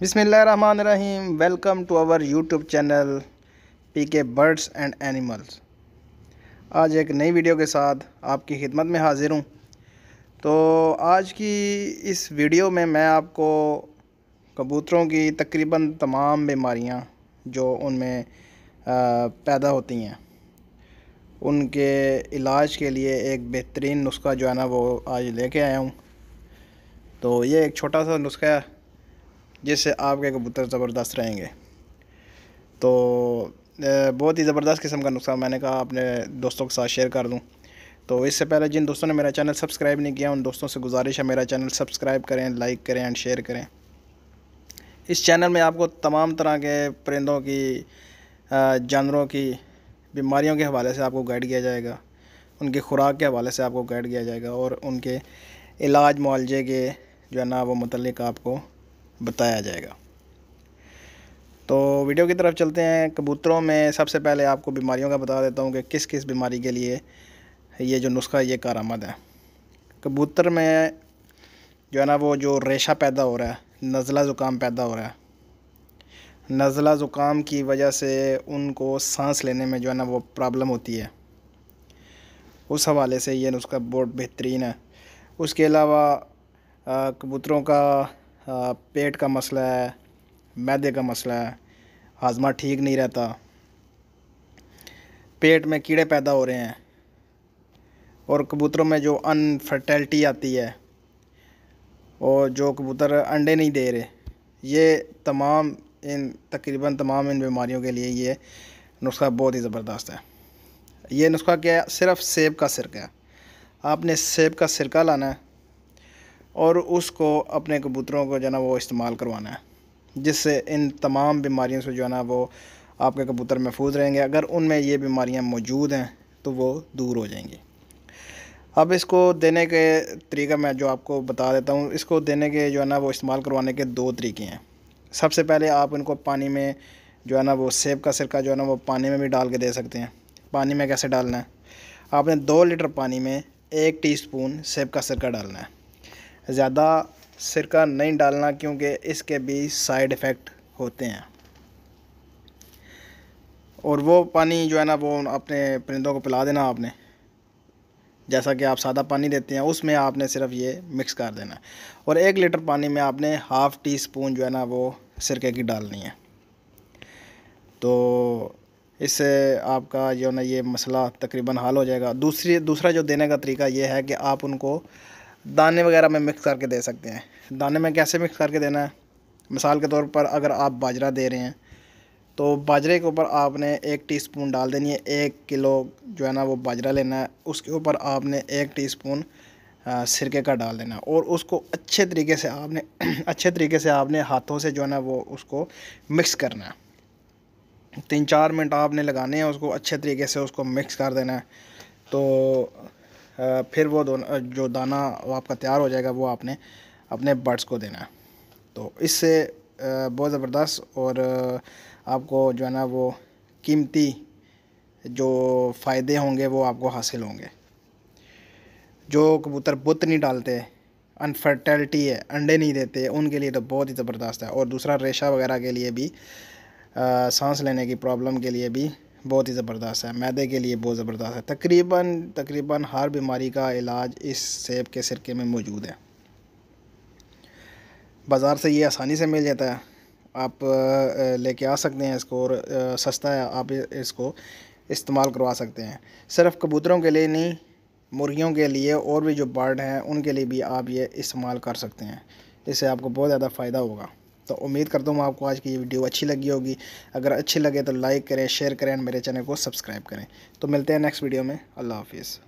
बिसमीम welcome to our YouTube channel P K birds and animals आज एक नई वीडियो के साथ आपकी खिदमत में हाज़िर हूँ तो आज की इस वीडियो में मैं आपको कबूतरों की तकरीबन तमाम बीमारियाँ जो उनमें पैदा होती हैं उनके इलाज के लिए एक बेहतरीन नुस्खा जो है ना वो आज लेके आया हूँ तो ये एक छोटा सा नुस्खा है जिससे आपके कबूतर ज़बरदस्त रहेंगे तो बहुत ही ज़बरदस्त किस्म का नुस्खा मैंने कहा अपने दोस्तों के साथ शेयर कर दूँ तो इससे पहले जिन दोस्तों ने मेरा चैनल सब्सक्राइब नहीं किया उन दोस्तों से गुजारिश है मेरा चैनल सब्सक्राइब करें लाइक करें एंड शेयर करें इस चैनल में आपको तमाम तरह के परिंदों की जानवरों की बीमारियों के हवाले से आपको गाइड किया जाएगा उनकी खुराक के हवाले से आपको गाइड किया जाएगा और उनके इलाज मुआलजे के जो है ना वो मतलब आपको बताया जाएगा तो वीडियो की तरफ चलते हैं कबूतरों में सबसे पहले आपको बीमारियों का बता देता हूँ कि किस किस बीमारी के लिए ये जो नुस्खा ये कारामद है कबूतर में जो है ना वो जो रेशा पैदा हो रहा है नज़ला ज़ुकाम पैदा हो रहा है नज़ला ज़ुकाम की वजह से उनको सांस लेने में जो है ना वो प्रॉब्लम होती है उस हवाले से ये नुस्खा बहुत बेहतरीन है उसके अलावा कबूतरों का पेट का मसला है मैदे का मसला है हाजमा ठीक नहीं रहता पेट में कीड़े पैदा हो रहे हैं और कबूतरों में जो अनफर्टेलिटी आती है और जो कबूतर अंडे नहीं दे रहे ये तमाम इन तकरीबन तमाम इन बीमारियों के लिए ये नुस्खा बहुत ही ज़बरदस्त है ये नुस्खा क्या है सिर्फ सेब का सिरका है आपने सेब का सिरका लाना है और उसको अपने कबूतरों को जो है ना वो इस्तेमाल करवाना है जिससे इन तमाम बीमारियों से जो है ना वो आपके कबूतर महफूज रहेंगे अगर उनमें ये बीमारियाँ मौजूद हैं तो वो दूर हो जाएंगी अब इसको देने के तरीका मैं जो आपको बता देता हूँ इसको देने के जो है ना वो इस्तेमाल करवाने के दो तरीके हैं सबसे पहले आप इनको पानी में जो है ना वो सेब का सिरका जो है ना वो पानी में भी डाल के दे सकते हैं पानी में कैसे डालना है आपने दो लीटर पानी में एक टीस्पून सेब का सिरका डालना है ज़्यादा सिरका नहीं डालना क्योंकि इसके भी साइड इफ़ेक्ट होते हैं और वो पानी जो है ना वो अपने परिंदों को पिला देना आपने जैसा कि आप सादा पानी देते हैं उसमें आपने सिर्फ ये मिक्स कर देना है और एक लीटर पानी में आपने हाफ़ टी स्पून जो है ना वो सिरके की डालनी है तो इससे आपका जो ना ये मसला तकरीबन हल हो जाएगा दूसरी दूसरा जो देने का तरीका ये है कि आप उनको दाने वगैरह में मिक्स करके दे सकते हैं दाने में कैसे मिक्स करके देना है मिसाल के तौर पर अगर आप बाजरा दे रहे हैं तो बाजरे के ऊपर आपने एक टीस्पून डाल देनी है एक किलो जो है ना वो बाजरा लेना है उसके ऊपर आपने एक टीस्पून सिरके का डाल देना है और उसको अच्छे तरीके से आपने अच्छे तरीके से आपने हाथों से जो है ना वो उसको मिक्स करना है तीन चार मिनट आपने लगाने हैं उसको अच्छे तरीके से उसको मिक्स कर देना है तो फिर वो जो दाना आपका तैयार हो जाएगा वो आपने अपने बर्ड्स को देना है तो इससे बहुत ज़बरदस्त और आपको जो है ना वो कीमती जो फ़ायदे होंगे वो आपको हासिल होंगे जो कबूतर बुत नहीं डालते अनफर्टिलिटी है अंडे नहीं देते उनके लिए तो बहुत ही ज़बरदस्त है और दूसरा रेशा वगैरह के लिए भी आ, सांस लेने की प्रॉब्लम के लिए भी बहुत ही ज़बरदस्त है मैदे के लिए बहुत ज़बरदस्त है तकरीबन तकरीबन हर बीमारी का इलाज इस सेब के सिरके में मौजूद है बाज़ार से ये आसानी से मिल जाता है आप लेके आ सकते हैं इसको और सस्ता है आप इसको इस्तेमाल करवा सकते हैं सिर्फ कबूतरों के लिए नहीं मुर्गियों के लिए और भी जो बर्ड हैं उनके लिए भी आप ये इस्तेमाल कर सकते हैं इससे आपको बहुत ज़्यादा फ़ायदा होगा तो उम्मीद करता हूँ आपको आज की ये वीडियो अच्छी लगी होगी अगर अच्छी लगे तो लाइक करें शेयर करें मेरे चैनल को सब्सक्राइब करें तो मिलते हैं नेक्स्ट वीडियो में अल्लाह हाफिज़